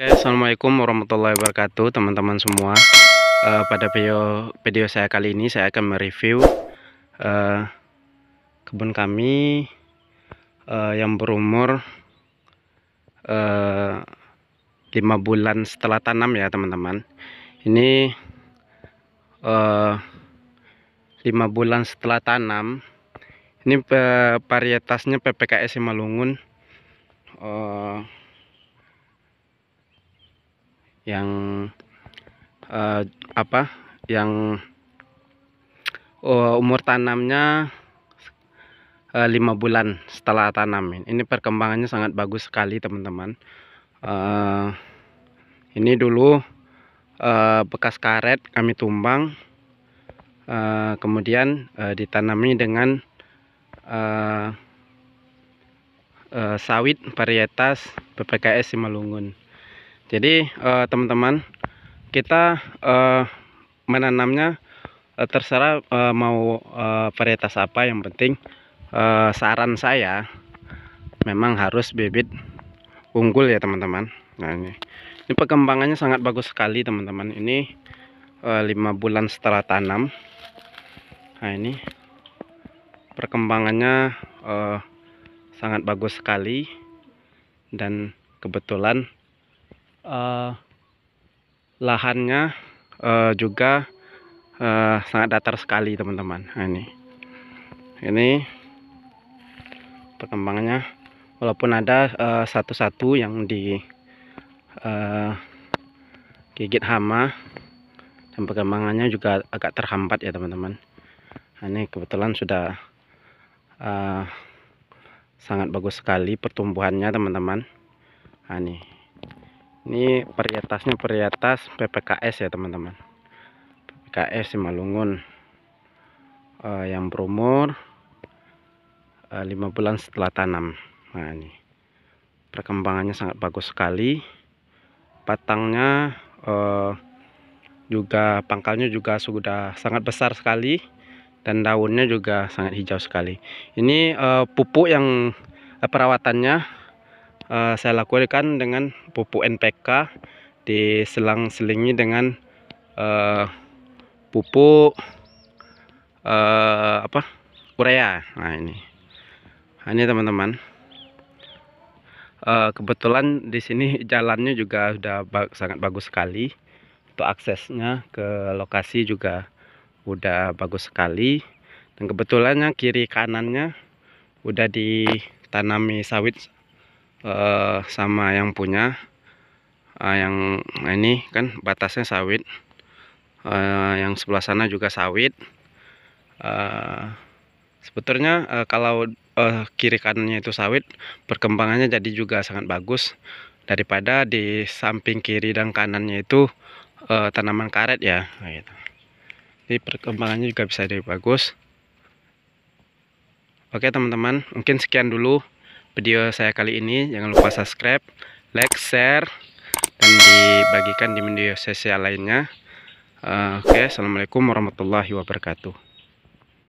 Oke, assalamualaikum warahmatullahi wabarakatuh, teman-teman semua. Uh, pada video video saya kali ini saya akan mereview uh, kebun kami uh, yang berumur uh, 5 bulan setelah tanam ya teman-teman. Ini uh, 5 bulan setelah tanam. Ini varietasnya PPKS Malungun. Uh, yang uh, apa yang uh, umur tanamnya eh, lima 5 bulan setelah tanam ini perkembangannya sangat bagus sekali teman-teman uh, ini dulu uh, bekas karet kami tumbang uh, kemudian uh, ditanami dengan uh, uh, sawit varietas PPKS Simalungun jadi eh, teman-teman, uh, kita uh, menanamnya uh, terserah uh, mau uh, varietas apa yang penting uh, saran saya memang harus bibit unggul ya teman-teman. Nah ini. Ini perkembangannya sangat bagus sekali teman-teman. Ini lima 5 bulan setelah tanam. Nah ini perkembangannya uh, sangat bagus sekali dan kebetulan uh, lahannya uh, juga uh, sangat datar sekali teman-teman nah, ini ini perkembangannya walaupun ada satu-satu uh, yang di uh, gigit hama dan perkembangannya juga agak terhambat ya teman-teman nah, ini kebetulan sudah uh, sangat bagus sekali pertumbuhannya teman-teman nah, ini ini varietasnya varietas PPKS ya teman-teman PPKS Simalungun uh, eh, yang berumur uh, eh, 5 bulan setelah tanam nah ini perkembangannya sangat bagus sekali batangnya uh, juga pangkalnya juga sudah sangat besar sekali dan daunnya juga sangat hijau sekali ini uh, pupuk yang uh, perawatannya Eh, saya lakukan dengan pupuk NPK diselang-selingi dengan uh, pupuk uh, apa urea nah ini nah, ini teman-teman uh, kebetulan di sini jalannya juga sudah ba sangat bagus sekali untuk aksesnya ke lokasi juga udah bagus sekali dan kebetulannya kiri kanannya udah ditanami sawit uh, sama yang punya uh, yang ini kan batasnya sawit uh, yang sebelah sana juga sawit uh, sebetulnya uh, kalau uh, kiri kanannya itu sawit perkembangannya jadi juga sangat bagus daripada di samping kiri dan kanannya itu uh, tanaman karet ya ini gitu. jadi perkembangannya juga bisa lebih bagus oke teman-teman mungkin sekian dulu video saya kali ini jangan lupa subscribe like share dan dibagikan di media sosial lainnya uh, oke okay, assalamualaikum warahmatullahi wabarakatuh